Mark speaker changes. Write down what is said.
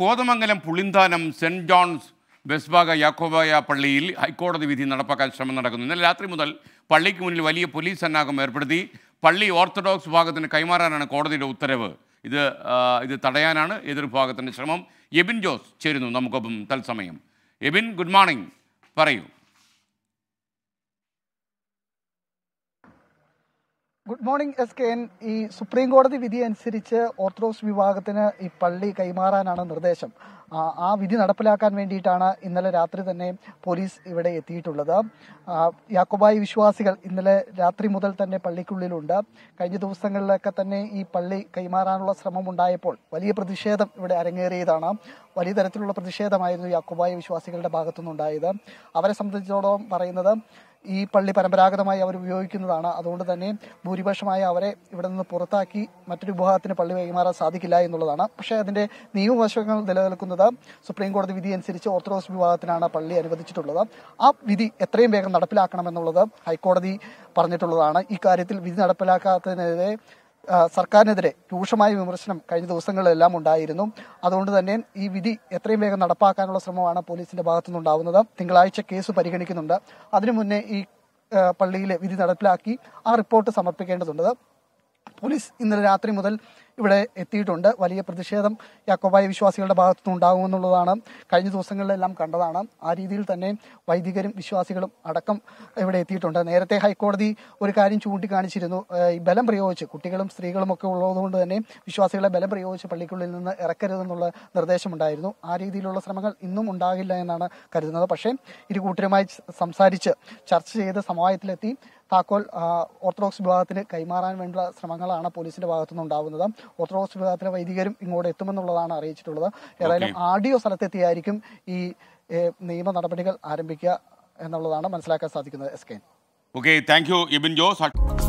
Speaker 1: Kothamangalam Pulinthanam Saint John's ബെസ്ബാഗ യാക്കോബായ പള്ളിയിൽ ഹൈക്കോടതി വിധി നടപ്പാക്കാൻ ശ്രമം നടക്കുന്നു ഇന്നലെ രാത്രി മുതൽ പള്ളിക്ക് മുന്നിൽ വലിയ പോലീസ് സന്നാഹം ഏർപ്പെടുത്തി പള്ളി ഓർത്തഡോക്സ് വിഭാഗത്തിന് കൈമാറാനാണ് കോടതിയുടെ ഉത്തരവ് ഇത് ഇത് തടയാനാണ് എതിർഭാഗത്തിൻ്റെ ശ്രമം എബിൻ ജോസ് ചേരുന്നു നമുക്കൊപ്പം തത്സമയം എബിൻ ഗുഡ് മോർണിംഗ് പറയൂ
Speaker 2: good morning S K N ഈ സുപ്രീം കോടതി വിധി അനുസരിച്ച് ഓർത്തഡോക്സ് വിഭാഗത്തിന് ഈ പള്ളി കൈമാറാനാണ് നിർദ്ദേശം ആ വിധി നടപ്പിലാക്കാൻ വേണ്ടിയിട്ടാണ് ഇന്നലെ രാത്രി തന്നെ പോലീസ് ഇവിടെ എത്തിയിട്ടുള്ളത് യാക്കോബായി വിശ്വാസികൾ ഇന്നലെ രാത്രി മുതൽ തന്നെ പള്ളിക്കുള്ളിലുണ്ട് കഴിഞ്ഞ ദിവസങ്ങളിലൊക്കെ തന്നെ ഈ പള്ളി കൈമാറാനുള്ള ശ്രമം ഉണ്ടായപ്പോൾ വലിയ പ്രതിഷേധം ഇവിടെ അരങ്ങേറിയതാണ് വലിയ തരത്തിലുള്ള പ്രതിഷേധമായിരുന്നു യാക്കോബായ വിശ്വാസികളുടെ ഭാഗത്തുനിന്നുണ്ടായത് അവരെ സംബന്ധിച്ചോളം പറയുന്നത് ഈ പള്ളി പരമ്പരാഗതമായി അവർ ഉപയോഗിക്കുന്നതാണ് അതുകൊണ്ട് തന്നെ ഭൂരിപക്ഷമായ അവരെ ഇവിടെ നിന്ന് പുറത്താക്കി മറ്റൊരു വിഭാഗത്തിന് പള്ളി കൈമാറാൻ സാധിക്കില്ല എന്നുള്ളതാണ് പക്ഷേ അതിന്റെ നിയമവശങ്ങൾ നിലനിൽക്കുന്നത് സുപ്രീം കോടതി വിധി അനുസരിച്ച് ഓർത്തഡോക്സ് വിഭാഗത്തിനാണ് പള്ളി അനുവദിച്ചിട്ടുള്ളത് ആ വിധി എത്രയും വേഗം നടപ്പിലാക്കണമെന്നുള്ളത് ഹൈക്കോടതി പറഞ്ഞിട്ടുള്ളതാണ് ഇക്കാര്യത്തിൽ വിധി നടപ്പിലാക്കാത്തതിനെതിരെ സർക്കാരിനെതിരെ രൂക്ഷമായ വിമർശനം കഴിഞ്ഞ ദിവസങ്ങളിലെല്ലാം ഉണ്ടായിരുന്നു അതുകൊണ്ട് തന്നെ ഈ വിധി എത്രയും വേഗം നടപ്പാക്കാനുള്ള ശ്രമമാണ് പോലീസിന്റെ ഭാഗത്തുനിന്നുണ്ടാവുന്നത് തിങ്കളാഴ്ച കേസ് പരിഗണിക്കുന്നുണ്ട് അതിനു മുന്നേ ഈ പള്ളിയിലെ വിധി നടപ്പിലാക്കി ആ റിപ്പോർട്ട് സമർപ്പിക്കേണ്ടതുണ്ട് പോലീസ് ഇന്നലെ രാത്രി മുതൽ ഇവിടെ എത്തിയിട്ടുണ്ട് വലിയ പ്രതിഷേധം യാക്കോബായ വിശ്വാസികളുടെ ഭാഗത്തുനിന്നുണ്ടാകും എന്നുള്ളതാണ് കഴിഞ്ഞ ദിവസങ്ങളിലെല്ലാം കണ്ടതാണ് ആ രീതിയിൽ തന്നെ വൈദികരും വിശ്വാസികളും അടക്കം ഇവിടെ എത്തിയിട്ടുണ്ട് നേരത്തെ ഹൈക്കോടതി ഒരു കാര്യം ചൂണ്ടിക്കാണിച്ചിരുന്നു ഈ ബലം പ്രയോഗിച്ച് കുട്ടികളും സ്ത്രീകളും ഒക്കെ ഉള്ളതുകൊണ്ട് തന്നെ വിശ്വാസികളെ ബലം പ്രയോഗിച്ച് പള്ളിക്കുള്ളിൽ നിന്ന് ഇറക്കരുതെന്നുള്ള നിർദ്ദേശമുണ്ടായിരുന്നു ആ രീതിയിലുള്ള ശ്രമങ്ങൾ ഇന്നും ഉണ്ടാകില്ല എന്നാണ് കരുതുന്നത് പക്ഷേ ഇരു കൂട്ടരുമായി സംസാരിച്ച് ചർച്ച ചെയ്ത് സമവായത്തിലെത്തി താക്കോൽ ഓർത്തഡോക്സ് വിഭാഗത്തിന് കൈമാറാൻ വേണ്ടിയുള്ള ശ്രമങ്ങളാണ് പോലീസിന്റെ ഭാഗത്തുനിന്ന് ഉണ്ടാകുന്നത് ഓർത്തഡോക്സ് വിഭാഗത്തിലെ വൈദികരും ഇങ്ങോട്ട് എത്തുമെന്നുള്ളതാണ് അറിയിച്ചിട്ടുള്ളത് ഏതായാലും ആഡിയോ സ്ഥലത്തെത്തിയായിരിക്കും ഈ നിയമ നടപടികൾ ആരംഭിക്കുക എന്നുള്ളതാണ് മനസ്സിലാക്കാൻ സാധിക്കുന്നത് S K
Speaker 1: okay thank you Ebin Jose